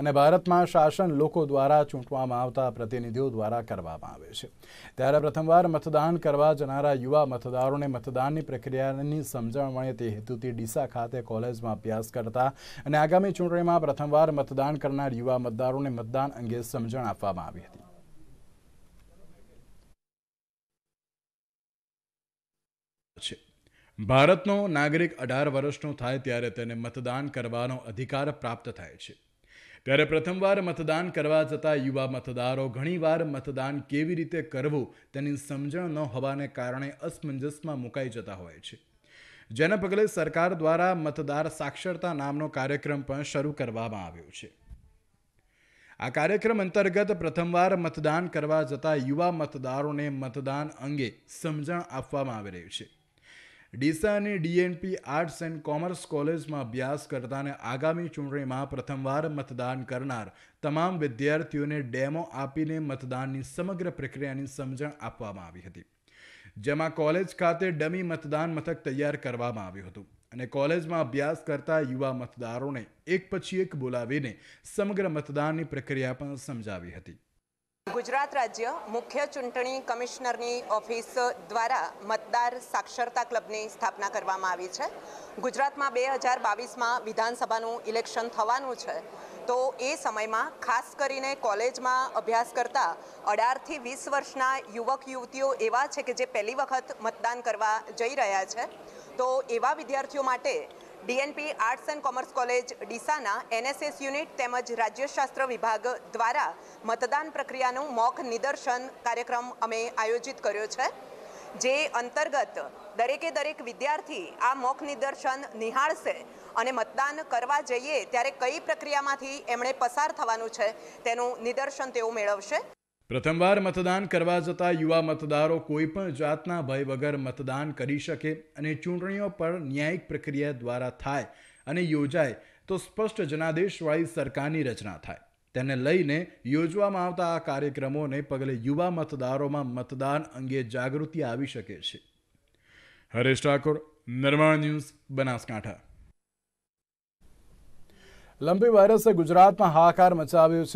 અને ભારતમાં શાસન લોકો દ્વારા ચૂંટવામાં આવતા પ્રતિનિધિઓ દ્વારા કરવામાં આવે છે ત્યારે પ્રથમવાર મતદાન કરવા જનારા યુવા મતદારોને મતદાનની પ્રક્રિયાની સમજણ મળે તે હેતુથી ડીસા ખાતે કોલેજમાં અભ્યાસ કરતા અને આગામી ચૂંટણીમાં પ્રથમવાર મતદાન કરનાર યુવા મતદારોને મતદાન અંગે સમજણ આપવામાં આવી હતી ભારતનો નાગરિક અઢાર વર્ષનો થાય ત્યારે તેને મતદાન કરવાનો અધિકાર પ્રાપ્ત થાય છે ત્યારે પ્રથમવાર મતદાન કરવા જતા યુવા મતદારો ઘણીવાર મતદાન કેવી રીતે કરવું તેની સમજણ ન હોવાને કારણે અસમંજસમાં મુકાઈ જતા હોય છે જેના પગલે સરકાર દ્વારા મતદાર સાક્ષરતા નામનો કાર્યક્રમ પણ શરૂ કરવામાં આવ્યો છે આ કાર્યક્રમ અંતર્ગત પ્રથમવાર મતદાન કરવા જતા યુવા મતદારોને મતદાન અંગે સમજણ આપવામાં આવી રહી છે ડીસાની ડીએનપી આર્ટ્સ એન્ડ કોમર્સ કોલેજમાં અભ્યાસ કરતાને આગામી ચૂંટણીમાં પ્રથમવાર મતદાન કરનાર તમામ વિદ્યાર્થીઓને ડેમો આપીને મતદાનની સમગ્ર પ્રક્રિયાની સમજણ આપવામાં આવી હતી જેમાં કોલેજ ખાતે ડમી મતદાન મથક તૈયાર કરવામાં આવ્યું હતું અને કોલેજમાં અભ્યાસ કરતા યુવા મતદારોને એક પછી એક બોલાવીને સમગ્ર મતદાનની પ્રક્રિયા પણ સમજાવી હતી ગુજરાત રાજ્ય મુખ્ય ચૂંટણી કમિશનરની ઓફિસ દ્વારા મતદાર સાક્ષરતા ક્લબની સ્થાપના કરવામાં આવી છે ગુજરાતમાં બે હજાર બાવીસમાં વિધાનસભાનું ઇલેક્શન થવાનું છે તો એ સમયમાં ખાસ કરીને કોલેજમાં અભ્યાસ કરતા અઢારથી વીસ વર્ષના યુવક યુવતીઓ એવા છે કે જે પહેલી વખત મતદાન કરવા જઈ રહ્યા છે તો એવા વિદ્યાર્થીઓ માટે DNP arts and commerce college ડીસાના એનએસએસ યુનિટ તેમજ રાજ્યશાસ્ત્ર વિભાગ દ્વારા મતદાન પ્રક્રિયાનું મોક નિદર્શન કાર્યક્રમ અમે આયોજિત કર્યો છે જે અંતર્ગત દરેકે દરેક વિદ્યાર્થી આ મોક નિદર્શન નિહાળશે અને મતદાન કરવા જઈએ ત્યારે કઈ પ્રક્રિયામાંથી એમણે પસાર થવાનું છે તેનું નિદર્શન તેઓ મેળવશે પ્રથમવાર મતદાન કરવા જતા યુવા મતદારો કોઈપણ જાતના ભય વગર મતદાન કરી શકે અને ચૂંટણીઓ પર ન્યાયિક પ્રક્રિયા દ્વારા થાય અને યોજાય તો સ્પષ્ટ જનાદેશવાળી સરકારની રચના થાય તેને લઈને યોજવામાં આવતા આ કાર્યક્રમોને પગલે યુવા મતદારોમાં મતદાન અંગે જાગૃતિ આવી શકે છે હરેશ ઠાકોર નિર્માણ ન્યૂઝ બનાસકાંઠા લંબી વાયરસે ગુજરાતમાં હાહાકાર મચાવ્યો છે